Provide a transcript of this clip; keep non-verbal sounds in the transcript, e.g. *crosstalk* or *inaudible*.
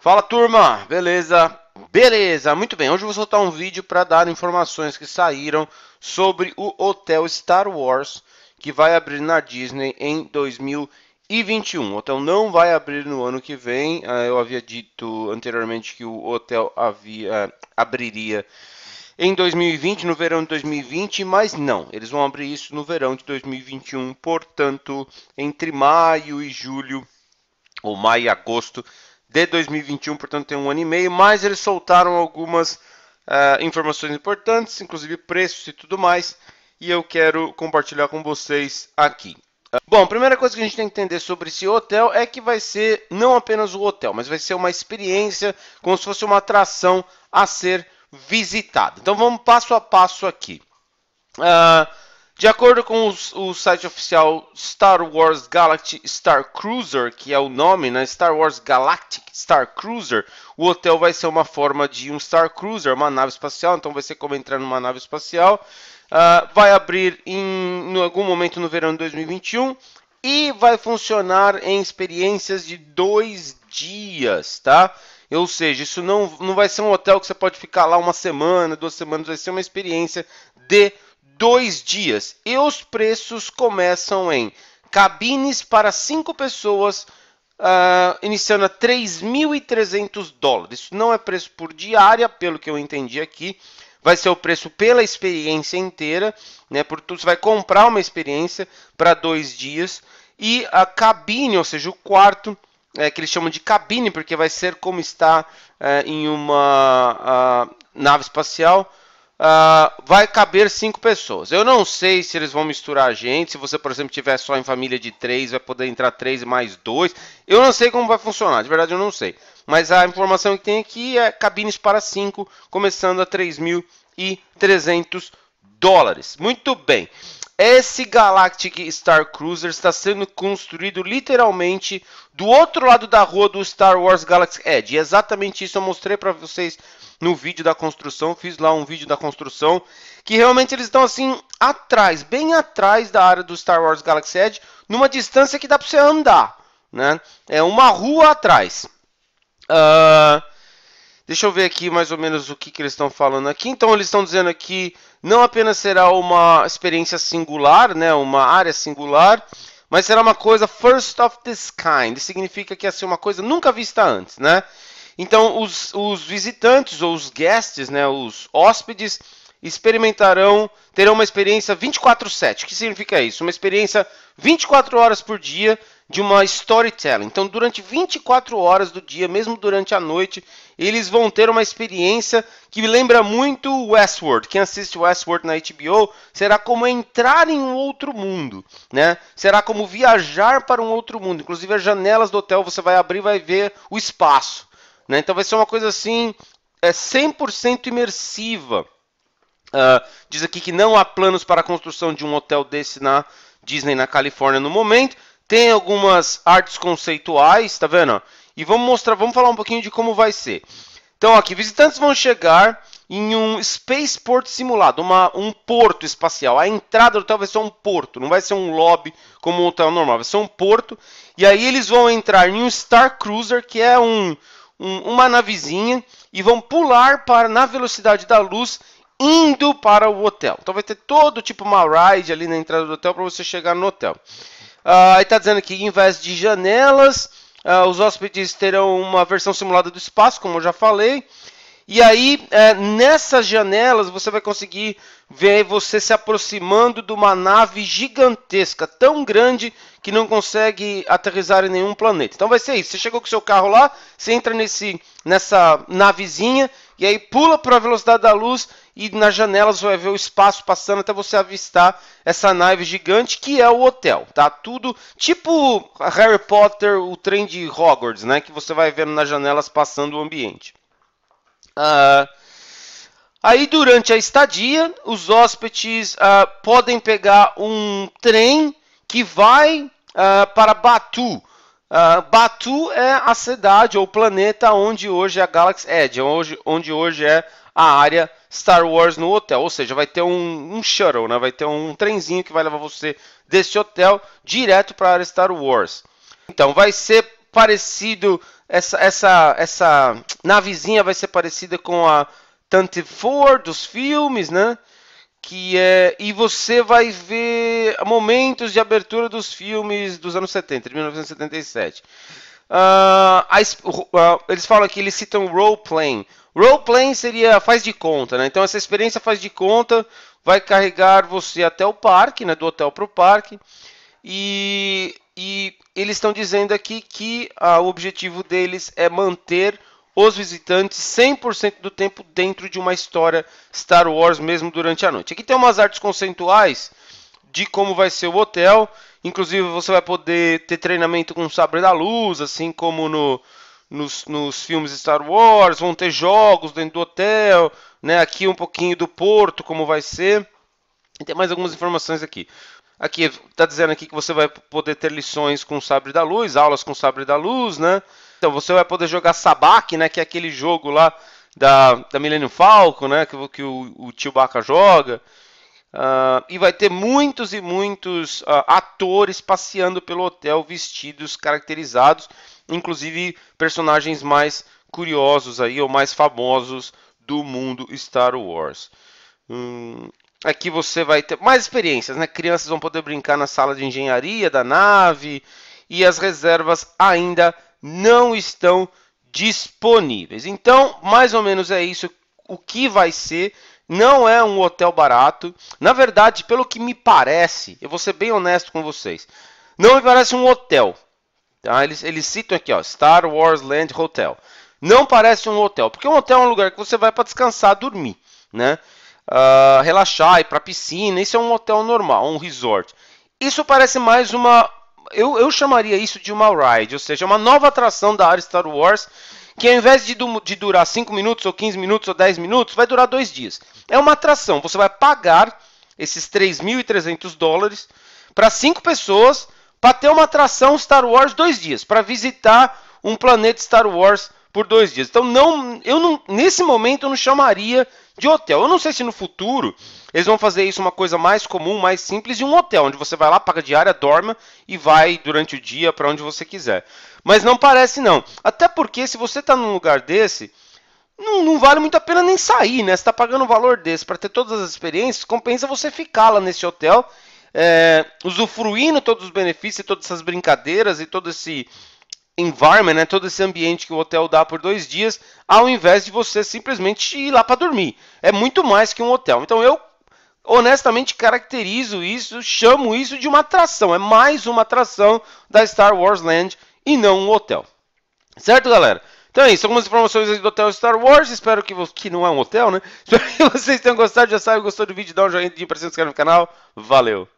Fala turma, beleza? Beleza, muito bem. Hoje eu vou soltar um vídeo para dar informações que saíram sobre o Hotel Star Wars que vai abrir na Disney em 2021. O hotel não vai abrir no ano que vem. Ah, eu havia dito anteriormente que o hotel havia, abriria em 2020, no verão de 2020, mas não, eles vão abrir isso no verão de 2021, portanto, entre maio e julho, ou maio e agosto, de 2021, portanto tem um ano e meio, mas eles soltaram algumas uh, informações importantes, inclusive preços e tudo mais, e eu quero compartilhar com vocês aqui. Ah, bom, a primeira coisa que a gente tem que entender sobre esse hotel é que vai ser não apenas o hotel, mas vai ser uma experiência como se fosse uma atração a ser visitada. Então vamos passo a passo aqui. Uh, de acordo com o site oficial Star Wars Galactic Star Cruiser, que é o nome, né? Star Wars Galactic Star Cruiser, o hotel vai ser uma forma de um Star Cruiser, uma nave espacial. Então vai ser como entrar numa nave espacial. Uh, vai abrir em, em algum momento no verão de 2021 e vai funcionar em experiências de dois dias, tá? Ou seja, isso não, não vai ser um hotel que você pode ficar lá uma semana, duas semanas, vai ser uma experiência de dois dias. E os preços começam em cabines para cinco pessoas, uh, iniciando a 3.300 dólares. Isso não é preço por diária, pelo que eu entendi aqui. Vai ser o preço pela experiência inteira, né? por você vai comprar uma experiência para dois dias e a cabine, ou seja, o quarto, é, que eles chamam de cabine, porque vai ser como está é, em uma ah, nave espacial Uh, vai caber cinco pessoas. Eu não sei se eles vão misturar a gente. Se você, por exemplo, tiver só em família de três, vai poder entrar três e mais dois. Eu não sei como vai funcionar, de verdade eu não sei. Mas a informação que tem aqui é cabines para cinco, começando a 3.300 dólares. Muito bem. Esse Galactic Star Cruiser está sendo construído literalmente do outro lado da rua do Star Wars Galaxy Edge. E é exatamente isso eu mostrei para vocês no vídeo da construção. Fiz lá um vídeo da construção que realmente eles estão assim atrás, bem atrás da área do Star Wars Galaxy Edge, numa distância que dá para você andar, né? É uma rua atrás. Uh, Deixa eu ver aqui mais ou menos o que, que eles estão falando aqui. Então, eles estão dizendo aqui não apenas será uma experiência singular, né, uma área singular, mas será uma coisa first of this kind. Significa que é assim uma coisa nunca vista antes, né? Então, os, os visitantes ou os guests, né, os hóspedes, experimentarão, terão uma experiência 24/7. O que significa isso? Uma experiência 24 horas por dia de uma storytelling. Então, durante 24 horas do dia, mesmo durante a noite, eles vão ter uma experiência que lembra muito Westworld. Quem assiste Westworld na HBO será como entrar em um outro mundo, né? Será como viajar para um outro mundo. Inclusive as janelas do hotel você vai abrir, vai ver o espaço, né? Então vai ser uma coisa assim, é 100% imersiva. Uh, diz aqui que não há planos para a construção de um hotel desse na Disney na Califórnia no momento. Tem algumas artes conceituais, tá vendo? E vamos mostrar, vamos falar um pouquinho de como vai ser. Então, aqui, visitantes vão chegar em um spaceport simulado, uma, um porto espacial. A entrada do hotel vai ser um porto, não vai ser um lobby como um hotel normal, vai ser um porto. E aí eles vão entrar em um Star Cruiser, que é um, um uma navezinha, e vão pular para na velocidade da luz indo para o hotel. Então vai ter todo tipo uma ride ali na entrada do hotel para você chegar no hotel. Uh, aí está dizendo que em vez de janelas, uh, os hóspedes terão uma versão simulada do espaço, como eu já falei. E aí, é, nessas janelas, você vai conseguir ver você se aproximando de uma nave gigantesca, tão grande que não consegue aterrizar em nenhum planeta. Então vai ser isso. Você chegou com seu carro lá, você entra nesse, nessa navezinha e aí pula para a velocidade da luz e nas janelas vai ver o espaço passando até você avistar essa nave gigante que é o hotel, tá? Tudo tipo Harry Potter, o trem de Hogwarts, né? Que você vai vendo nas janelas passando o ambiente. Ah, aí, durante a estadia, os hóspedes ah, podem pegar um trem que vai ah, para Batu. Batu é a cidade ou planeta onde hoje é a Galaxy Edge, onde, onde hoje é a área Star Wars no hotel. Ou seja, vai ter um, um shuttle, né? vai ter um trenzinho que vai levar você desse hotel direto para a área Star Wars. Então, vai ser parecido essa, essa, essa navezinha vai ser parecida com a Tante Four dos filmes, né? Que é, e você vai ver momentos de abertura dos filmes dos anos 70, de 1977. Uh, ah, a, uh, eles falam aqui, eles citam role-playing. Role-playing seria faz de conta, né? Então essa experiência faz de conta vai carregar você até o parque, né? Do hotel para o parque. E, e eles estão dizendo aqui que ah, o objetivo deles é manter os visitantes 100% do tempo dentro de uma história Star Wars mesmo durante a noite. Aqui tem umas artes conceituais de como vai ser o hotel. Inclusive, você vai poder ter treinamento com o Sabre da Luz, assim como no, nos, nos, filmes Star Wars. Vão ter jogos dentro do hotel, né? aqui um pouquinho do porto, como vai ser. E tem mais algumas informações aqui. Aqui está dizendo aqui que você vai poder ter lições com o Sabre da Luz, aulas com o Sabre da Luz, né? Então você vai poder jogar Sabak, né? Que é aquele jogo lá da, da Millennium Falco, né? Que, que o, o tio Baca joga. Uh, e vai ter muitos e muitos uh, atores passeando pelo hotel vestidos, caracterizados, inclusive personagens mais curiosos aí ou mais famosos do mundo Star Wars. Hum, Aqui você vai ter mais experiências, né? Crianças vão poder brincar na sala de engenharia da nave e as reservas ainda não estão disponíveis. Então, mais ou menos é isso o que vai ser. Não é um hotel barato. Na verdade, pelo que me parece, eu vou ser bem honesto com vocês. Não me parece um hotel. Tá? Eles, eles citam aqui, ó, Star Wars Land Hotel. Não parece um hotel, porque um hotel é um lugar que você vai para descansar, dormir, né? uh, relaxar, ir para piscina. Isso é um hotel normal, um resort. Isso parece mais uma. Eu, eu chamaria isso de uma ride, ou seja, uma nova atração da área Star Wars que ao invés de, de durar 5 minutos, ou 15 minutos, ou 10 minutos, vai durar dois dias. É uma atração. Você vai pagar esses 3.300 dólares para cinco pessoas para ter uma atração Star Wars dois dias, para visitar um planeta Star Wars por dois dias. Então, não, eu não, nesse momento eu não chamaria de hotel. Eu não sei se no futuro eles vão fazer isso uma coisa mais comum, mais simples de um hotel, onde você vai lá, paga diária, dorme e vai durante o dia para onde você quiser. Mas não parece não. Até porque se você está num lugar desse, não, não, vale muito a pena nem sair, né? Você está pagando um valor desse para ter todas as experiências, compensa você ficar lá nesse hotel, é, usufruindo todos os benefícios, todas essas brincadeiras e todo esse environment, né, todo esse ambiente que o hotel dá por dois dias, ao invés de você simplesmente ir lá para dormir. É muito mais que um hotel. Então eu honestamente caracterizo isso, chamo isso de uma atração. É mais uma atração da Star Wars Land e não um hotel. Certo, galera? Então é isso, algumas informações do hotel Star Wars, espero que, que não é um hotel, né? *laughs* Espero que vocês tenham gostado, já sabe, gostou do vídeo, dá um joinha, de impressão, se inscrever no canal, valeu!